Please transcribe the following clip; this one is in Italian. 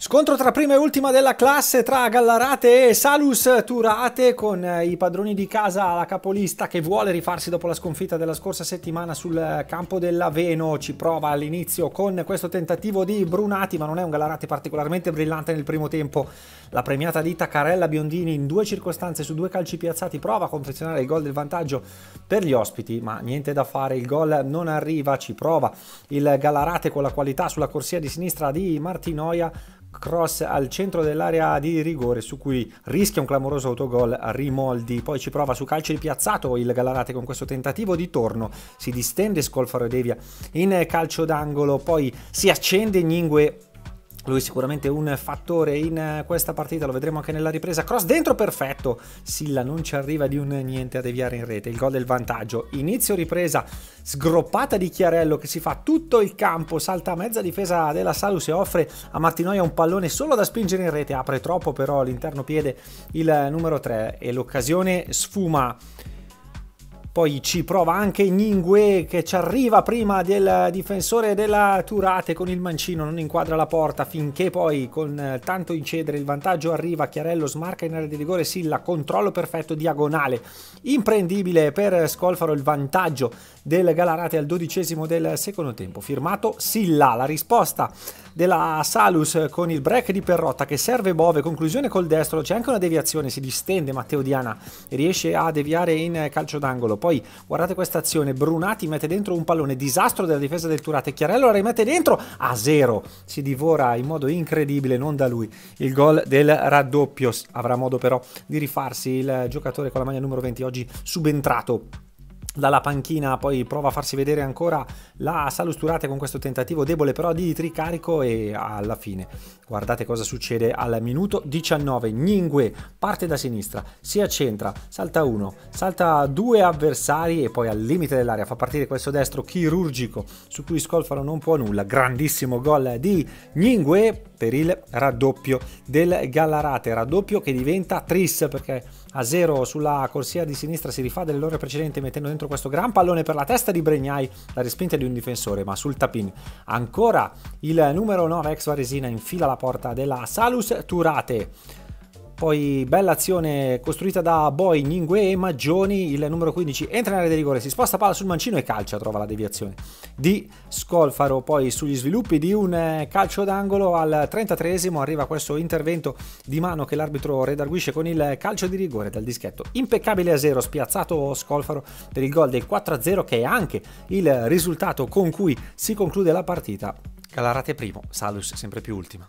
Scontro tra prima e ultima della classe tra Gallarate e Salus Turate con eh, i padroni di casa la capolista che vuole rifarsi dopo la sconfitta della scorsa settimana sul campo dell'Aveno. Ci prova all'inizio con questo tentativo di Brunati ma non è un Gallarate particolarmente brillante nel primo tempo. La premiata ditta Carella Biondini in due circostanze su due calci piazzati prova a confezionare il gol del vantaggio per gli ospiti ma niente da fare, il gol non arriva, ci prova il Gallarate con la qualità sulla corsia di sinistra di Martinoia cross al centro dell'area di rigore su cui rischia un clamoroso autogol Rimoldi, poi ci prova su calcio di piazzato il Gallarate con questo tentativo di torno, si distende Scolfaro e Devia in calcio d'angolo, poi si accende Ningue lui sicuramente un fattore in questa partita, lo vedremo anche nella ripresa. Cross dentro, perfetto. Silla non ci arriva di un niente a deviare in rete. Il gol del vantaggio. Inizio ripresa, sgroppata di Chiarello che si fa tutto il campo, salta a mezza difesa della Salus e offre a Martinoia un pallone solo da spingere in rete. Apre troppo però l'interno piede il numero 3 e l'occasione sfuma poi ci prova anche Ningue che ci arriva prima del difensore della Turate con il mancino, non inquadra la porta finché poi con eh, tanto incedere il vantaggio arriva, Chiarello smarca in area di rigore Silla, controllo perfetto diagonale, imprendibile per Scolfaro il vantaggio del Galarate al dodicesimo del secondo tempo, firmato Silla, la risposta della Salus con il break di Perrotta che serve Bove, conclusione col destro, c'è anche una deviazione, si distende Matteo Diana, riesce a deviare in calcio d'angolo, poi guardate questa azione, Brunati mette dentro un pallone, disastro della difesa del Turate, Chiarello la rimette dentro, a zero, si divora in modo incredibile, non da lui, il gol del raddoppio, avrà modo però di rifarsi il giocatore con la maglia numero 20 oggi subentrato dalla panchina poi prova a farsi vedere ancora la Salusturate con questo tentativo debole però di tricarico e alla fine guardate cosa succede al minuto 19 Ningue parte da sinistra si accentra salta uno salta due avversari e poi al limite dell'area fa partire questo destro chirurgico su cui Scolfaro non può nulla grandissimo gol di Ningue per il raddoppio del Gallarate raddoppio che diventa tris perché a zero sulla corsia di sinistra si rifà dell'ora precedente mettendo dentro questo gran pallone per la testa di Bregnai, la respinta di un difensore, ma sul tapin ancora il numero 9 ex Varesina infila la porta della Salus Turate. Poi bella azione costruita da Boy, Ningue e Maggioni, il numero 15 entra in area di rigore, si sposta palla sul mancino e calcia, trova la deviazione di Scolfaro. Poi sugli sviluppi di un eh, calcio d'angolo al 33esimo arriva questo intervento di mano che l'arbitro redarguisce con il calcio di rigore dal dischetto. Impeccabile a zero, spiazzato Scolfaro per il gol del 4-0 che è anche il risultato con cui si conclude la partita. Calarate primo, Salus sempre più ultima.